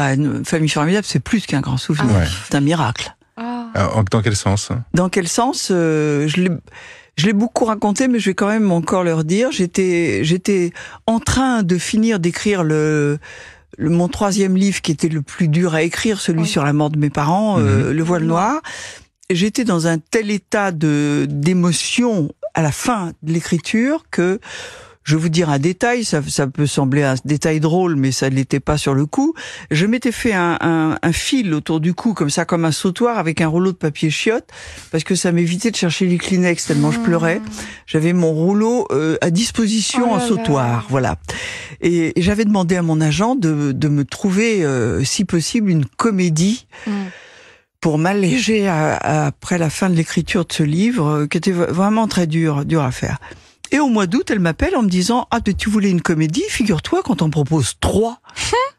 Bah, une famille formidable, c'est plus qu'un grand souvenir, ah. c'est un miracle. Ah. Dans quel sens hein Dans quel sens euh, Je l'ai. Je l'ai beaucoup raconté, mais je vais quand même encore leur dire. J'étais, j'étais en train de finir d'écrire le, mon troisième livre qui était le plus dur à écrire, celui sur la mort de mes parents, euh, mhm. Le voile noir. J'étais dans un tel état de d'émotion à la fin de l'écriture que je vous dire un détail, ça, peut sembler un détail drôle, mais ça ne l'était pas sur le coup. Je m'étais fait un, fil autour du cou, comme ça, comme un sautoir, avec un rouleau de papier chiotte, parce que ça m'évitait de chercher les Kleenex tellement je ah. pleurais. J'avais mon rouleau euh, à disposition oh en sautoir, voilà. Et, j'avais demandé à mon agent de, me trouver, euh, si possible, une comédie. Mm. pour m'alléger euh, après la fin de l'écriture de ce livre, qui était vraiment très dur, dur à faire. Et au mois d'août, elle m'appelle en me disant Ah, tu voulais une comédie Figure-toi, quand on propose trois,